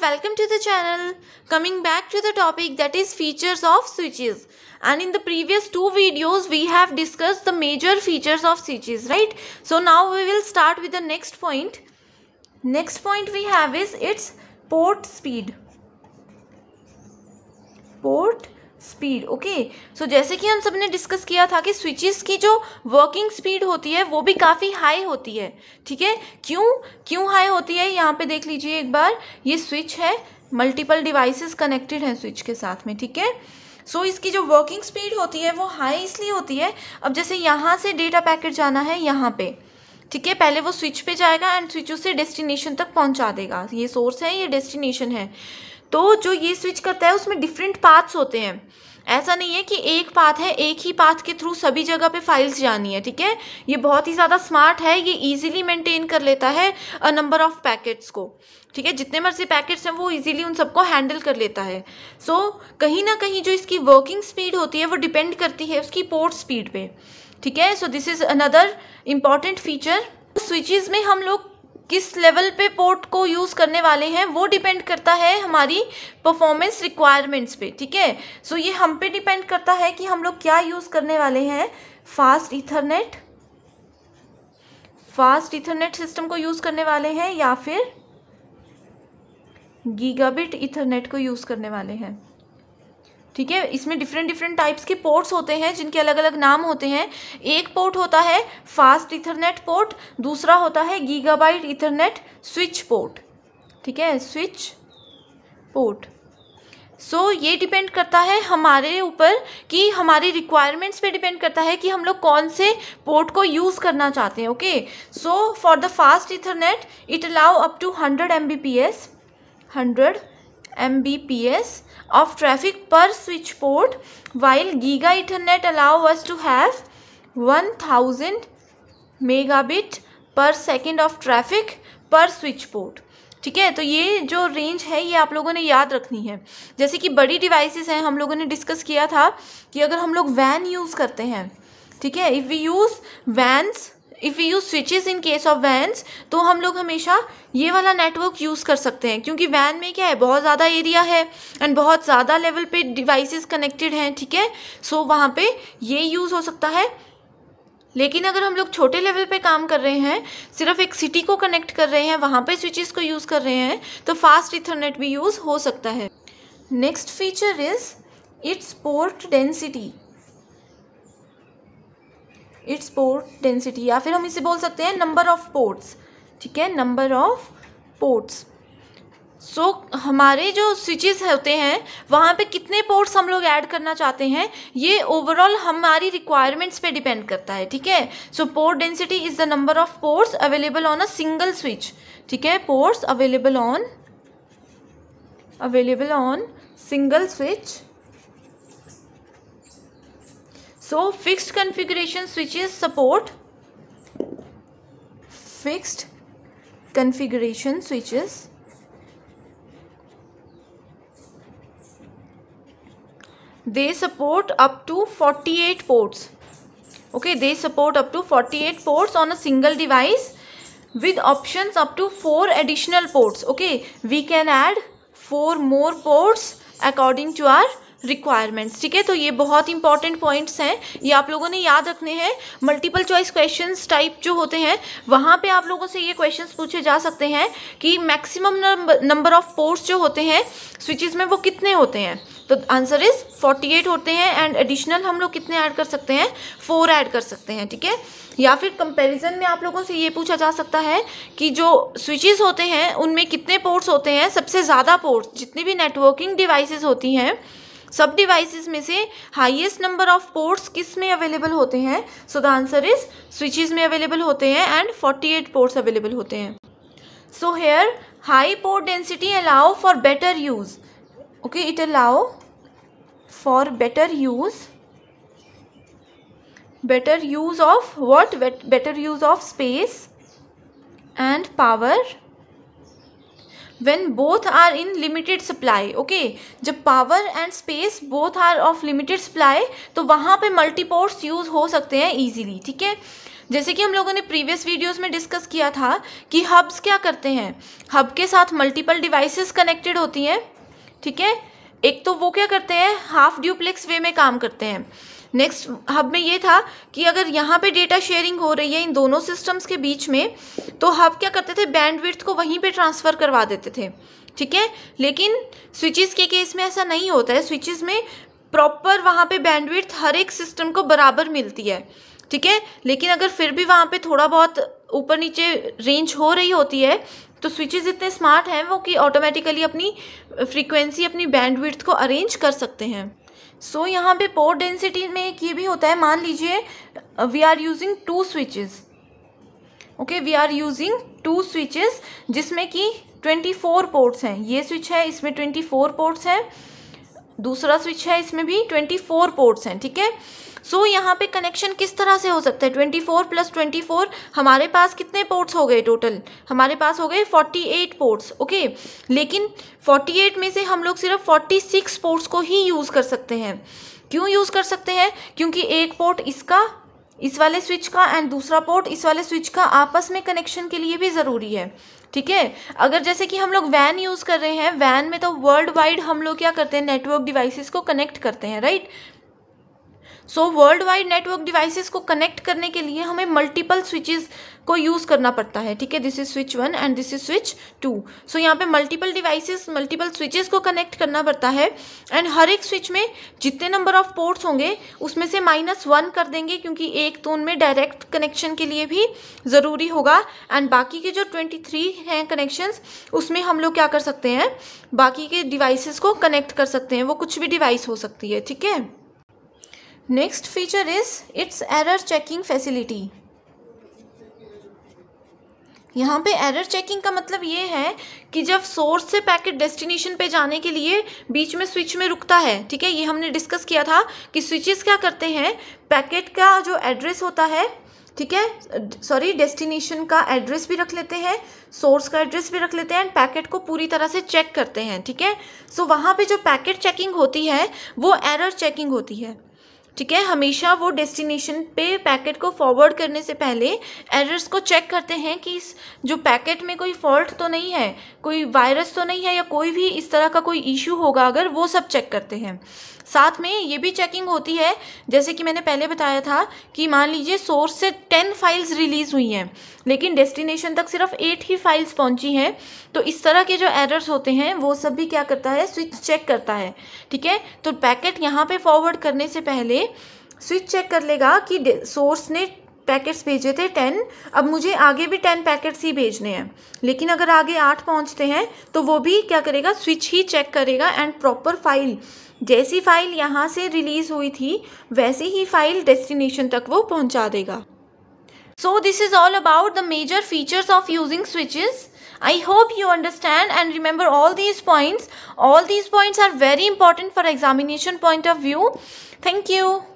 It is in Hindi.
welcome to the channel coming back to the topic that is features of switches and in the previous two videos we have discussed the major features of switches right so now we will start with the next point next point we have is its port speed port speed okay so जैसे कि हम सब ने डिस्कस किया था कि स्विचेस की जो वर्किंग स्पीड होती है वो भी काफ़ी हाई होती है ठीक है क्यों क्यों हाई होती है यहाँ पे देख लीजिए एक बार ये स्विच है मल्टीपल डिवाइसेस कनेक्टेड हैं स्विच के साथ में ठीक है सो so, इसकी जो वर्किंग स्पीड होती है वो हाई इसलिए होती है अब जैसे यहाँ से डेटा पैकेट जाना है यहाँ पर ठीक है पहले वो स्विच पर जाएगा एंड स्विच उसे डेस्टिनेशन तक पहुँचा देगा ये सोर्स है ये डेस्टिनेशन है तो जो ये स्विच करता है उसमें डिफरेंट पाथ्स होते हैं ऐसा नहीं है कि एक पाथ है एक ही पाथ के थ्रू सभी जगह पे फाइल्स जानी है ठीक है ये बहुत ही ज़्यादा स्मार्ट है ये इजीली मेंटेन कर लेता है अ नंबर ऑफ पैकेट्स को ठीक है जितने मर्जी पैकेट्स हैं वो इजीली उन सबको हैंडल कर लेता है सो so, कहीं ना कहीं जो इसकी वर्किंग स्पीड होती है वो डिपेंड करती है उसकी पोर्ट स्पीड पर ठीक है so this is another important feature switches में हम लोग किस लेवल पे पोर्ट को यूज़ करने वाले हैं वो डिपेंड करता है हमारी परफॉर्मेंस रिक्वायरमेंट्स पे ठीक है सो ये हम पे डिपेंड करता है कि हम लोग क्या यूज़ करने वाले हैं fast ethernet fast ethernet system को यूज़ करने वाले हैं या फिर गीगाबिट इथरनेट को यूज़ करने वाले हैं ठीक है इसमें डिफरेंट डिफरेंट टाइप्स के पोर्ट्स होते हैं जिनके अलग अलग नाम होते हैं एक पोर्ट होता है फास्ट इथरनेट पोर्ट दूसरा होता है गीगाबाइट इथरनेट स्विच पोर्ट ठीक है स्विच पोर्ट सो so, ये डिपेंड करता है हमारे ऊपर कि हमारी रिक्वायरमेंट्स पे डिपेंड करता है कि हम लोग कौन से पोर्ट को यूज़ करना चाहते हैं okay so for the fast ethernet it allow up to hundred M B P S hundred M B P S of traffic per switch port while giga internet allows to have one thousand megabit per second of traffic per switch port ठीक है तो ये जो रेंज है ये आप लोगों ने याद रखनी है जैसे कि बड़ी डिवाइसेस हैं हम लोगों ने डिस्कस किया था कि अगर हम लोग वैन यूज़ करते हैं ठीक है if we use WANs if you use switches in case of WANs तो हम लोग हमेशा ये वाला नेटवर्क यूज़ कर सकते हैं क्योंकि वैन में क्या है बहुत ज़्यादा एरिया है एंड बहुत ज़्यादा लेवल पे डिवाइसेस कनेक्टेड हैं ठीक है सो so, वहाँ पे ये यूज़ हो सकता है लेकिन अगर हम लोग छोटे लेवल पे काम कर रहे हैं सिर्फ एक सिटी को कनेक्ट कर रहे हैं वहाँ पर स्विचेस को यूज़ कर रहे हैं तो फास्ट इथरनेट भी यूज़ हो सकता है next feature is its port density its port density या फिर हम इसे बोल सकते हैं नंबर ऑफ पोर्ट्स ठीक है नंबर ऑफ पोर्ट्स सो हमारे जो स्विचेस होते हैं वहाँ पे कितने पोर्ट्स हम लोग ऐड करना चाहते हैं ये ओवरऑल हमारी रिक्वायरमेंट्स पे डिपेंड करता है ठीक है so port density is the number of ports available on a single switch ठीक है ports available on available on single switch so fixed configuration switches support fixed configuration switches they support up to 48 ports okay they support up to 48 ports on a single device with options up to 4 additional ports okay we can add 4 more ports according to our requirements ठीक है तो ये बहुत इंपॉर्टेंट पॉइंट्स हैं ये आप लोगों ने याद रखने हैं मल्टीपल चॉइस क्वेश्चन टाइप जो होते हैं वहाँ पे आप लोगों से ये क्वेश्चन पूछे जा सकते हैं कि मैक्सिमम नंबर ऑफ पोर्ट्स जो होते हैं स्विचेज में वो कितने होते हैं तो आंसर इज 48 होते हैं एंड एडिशनल हम लोग कितने ऐड कर सकते हैं फोर ऐड कर सकते हैं ठीक है या फिर कंपैरिजन में आप लोगों से ये पूछा जा सकता है कि जो स्विचेस होते हैं उनमें कितने पोर्ट्स होते हैं सबसे ज़्यादा पोर्ट्स जितनी भी नेटवर्किंग डिवाइसेस होती हैं सब डिवाइसेस में से हाईएस्ट नंबर ऑफ पोर्ट्स किस में अवेलेबल होते हैं so the answer is switches में अवेलेबल होते हैं एंड 48 पोर्ट्स अवेलेबल होते हैं so here high port density allow for better use okay it allow for better use better use of what better use of space and power when both are in limited supply okay जब power and space both are of limited supply तो वहाँ पे मल्टीपोर्ट्स यूज हो सकते हैं ईजीली ठीक है जैसे कि हम लोगों ने प्रीवियस वीडियोस में डिस्कस किया था कि हब्स क्या करते हैं हब के साथ मल्टीपल डिवाइसेस कनेक्टेड होती हैं ठीक है एक तो वो क्या करते हैं हाफ ड्यूप्लेक्स वे में काम करते हैं नेक्स्ट हब में ये था कि अगर यहाँ पे डेटा शेयरिंग हो रही है इन दोनों सिस्टम्स के बीच में तो हब क्या करते थे बैंडविड्थ को वहीं पे ट्रांसफ़र करवा देते थे ठीक है लेकिन स्विचेस के केस में ऐसा नहीं होता है स्विचेस में प्रॉपर वहाँ पे बैंडविड्थ हर एक सिस्टम को बराबर मिलती है ठीक है लेकिन अगर फिर भी वहाँ पर थोड़ा बहुत ऊपर नीचे रेंज हो रही होती है तो स्विचेस इतने स्मार्ट हैं वो कि ऑटोमेटिकली अपनी फ्रीक्वेंसी अपनी बैंडविड्थ को अरेंज कर सकते हैं सो so, यहाँ पे पोर्ट डेंसिटी में एक ये भी होता है मान लीजिए we are using two switches okay we are using two switches जिसमें कि ट्वेंटी फोर पोर्ट्स हैं ये स्विच है इसमें ट्वेंटी फोर पोर्ट्स हैं दूसरा स्विच है इसमें भी ट्वेंटी फोर पोर्ट्स हैं ठीक है सो so, यहाँ पे कनेक्शन किस तरह से हो सकता है twenty four plus twenty four हमारे पास कितने पोर्ट्स हो गए टोटल हमारे पास हो गए फोर्टी एट पोर्ट्स ओके लेकिन फोर्टी एट में से हम लोग सिर्फ फोर्टी सिक्स पोर्ट्स को ही यूज़ कर सकते हैं क्यों यूज़ कर सकते हैं क्योंकि एक पोर्ट इसका इस वाले स्विच का एंड दूसरा पोर्ट इस वाले स्विच का आपस में कनेक्शन के लिए भी ज़रूरी है ठीक है अगर जैसे कि हम लोग वैन यूज़ कर रहे हैं वैन में तो वर्ल्ड वाइड हम लोग क्या करते हैं नेटवर्क डिवाइसेस को कनेक्ट करते हैं right so world wide network devices को कनेक्ट करने के लिए हमें मल्टीपल स्विचेस को यूज़ करना पड़ता है ठीक है this is switch one and this is switch two so यहाँ पे मल्टीपल डिवाइसेस मल्टीपल स्विचेस को कनेक्ट करना पड़ता है एंड हर एक स्विच में जितने नंबर ऑफ पोर्ट्स होंगे उसमें से माइनस वन कर देंगे क्योंकि एक तो उनमें डायरेक्ट कनेक्शन के लिए भी ज़रूरी होगा एंड बाकी के जो ट्वेंटी थ्री हैं कनेक्शन उसमें हम लोग क्या कर सकते हैं बाकी के डिवाइसेस को कनेक्ट कर सकते हैं वो कुछ भी डिवाइस हो सकती है ठीक है next feature is its error checking facility यहाँ पे एरर चेकिंग का मतलब ये है कि जब सोर्स से पैकेट डेस्टिनेशन पे जाने के लिए बीच में स्विच में रुकता है ठीक है ये हमने डिस्कस किया था कि स्विचेस क्या करते हैं पैकेट का जो एड्रेस होता है ठीक है सॉरी डेस्टिनेशन का एड्रेस भी रख लेते हैं सोर्स का एड्रेस भी रख लेते हैं एंड पैकेट को पूरी तरह से चेक करते हैं ठीक है सो so, वहाँ पे जो पैकेट चेकिंग होती है वो एरर चेकिंग होती है ठीक है हमेशा वो डेस्टिनेशन पे पैकेट को फॉरवर्ड करने से पहले एरर्स को चेक करते हैं कि इस जो पैकेट में कोई फॉल्ट तो नहीं है कोई वायरस तो नहीं है या कोई भी इस तरह का कोई इशू होगा अगर वो सब चेक करते हैं साथ में ये भी चेकिंग होती है जैसे कि मैंने पहले बताया था कि मान लीजिए सोर्स से टेन फाइल्स रिलीज़ हुई हैं लेकिन डेस्टिनेशन तक सिर्फ एट ही फाइल्स पहुंची हैं तो इस तरह के जो एरर्स होते हैं वो सब भी क्या करता है स्विच चेक करता है ठीक है तो पैकेट यहाँ पर फॉरवर्ड करने से पहले स्विच चेक कर लेगा कि सोर्स ने पैकेट्स भेजे थे टेन अब मुझे आगे भी टेन पैकेट्स ही भेजने हैं लेकिन अगर आगे आठ पहुंचते हैं तो वो भी क्या करेगा स्विच ही चेक करेगा एंड प्रॉपर फाइल जैसी फ़ाइल यहाँ से रिलीज़ हुई थी वैसी ही फ़ाइल डेस्टिनेशन तक वो पहुँचा देगा so this is all about the major features of using switches I hope you understand and remember all these points. All these points are very important for examination point of view. Thank you.